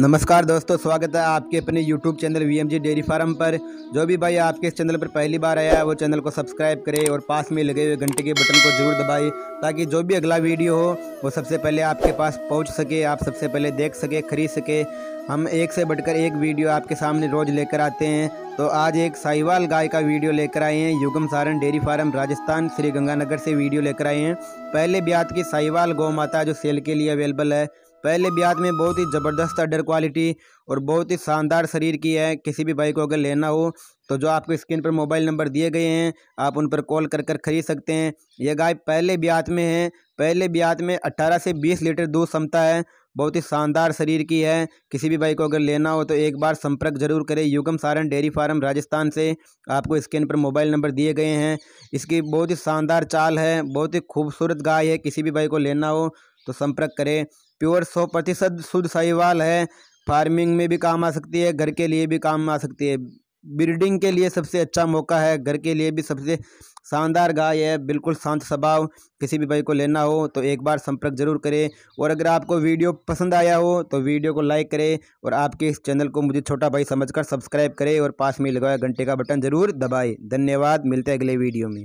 नमस्कार दोस्तों स्वागत है आपके अपने YouTube channel V M G dairy farm पर जो भी भाई आपके इस चैनल पर पहली बार आया है वो चैनल को सब्सक्राइब करें और पास में लगे हुए घंटे के बटन को जरूर दबाएं ताकि जो भी अगला वीडियो हो वो सबसे पहले आपके पास पहुंच सके आप सबसे पहले देख सके खरीद सके हम एक से बढ़कर एक वीडियो आपके सामने रोज़ लेकर आते हैं तो आज एक साहिवाल गाय का वीडियो लेकर आए हैं युगम सारण डेयरी फार्म राजस्थान श्री गंगानगर से वीडियो लेकर आए हैं पहले ब्यात की साहिवाल गौ माता जो सेल के लिए अवेलेबल है पहले ब्याज में बहुत ही ज़बरदस्त अडर क्वालिटी और बहुत ही शानदार शरीर की है किसी भी बाइक को अगर लेना हो तो जो आपको स्क्रीन पर मोबाइल नंबर दिए गए हैं आप उन पर कॉल कर कर खरीद सकते हैं यह गाय पहले ब्याज में है पहले ब्याज में अट्ठारह से बीस लीटर दूध क्षमता है बहुत ही शानदार शरीर की है किसी भी बाइक को अगर लेना हो तो एक बार संपर्क जरूर करें युगम सारण डेयरी फार्म राजस्थान से आपको स्क्रीन पर मोबाइल नंबर दिए गए हैं इसकी बहुत ही शानदार चाल है बहुत ही खूबसूरत गाय है किसी भी बाइक को लेना हो तो संपर्क करें प्योर सौ प्रतिशत शुद्ध साहिवाल है फार्मिंग में भी काम आ सकती है घर के लिए भी काम आ सकती है ब्रीडिंग के लिए सबसे अच्छा मौका है घर के लिए भी सबसे शानदार गाय है बिल्कुल शांत स्वभाव किसी भी भाई को लेना हो तो एक बार संपर्क जरूर करें और अगर आपको वीडियो पसंद आया हो तो वीडियो को लाइक करें और आपके इस चैनल को मुझे छोटा भाई समझकर सब्सक्राइब करें और पास में लगाया घंटे का बटन ज़रूर दबाएं धन्यवाद मिलते हैं अगले वीडियो में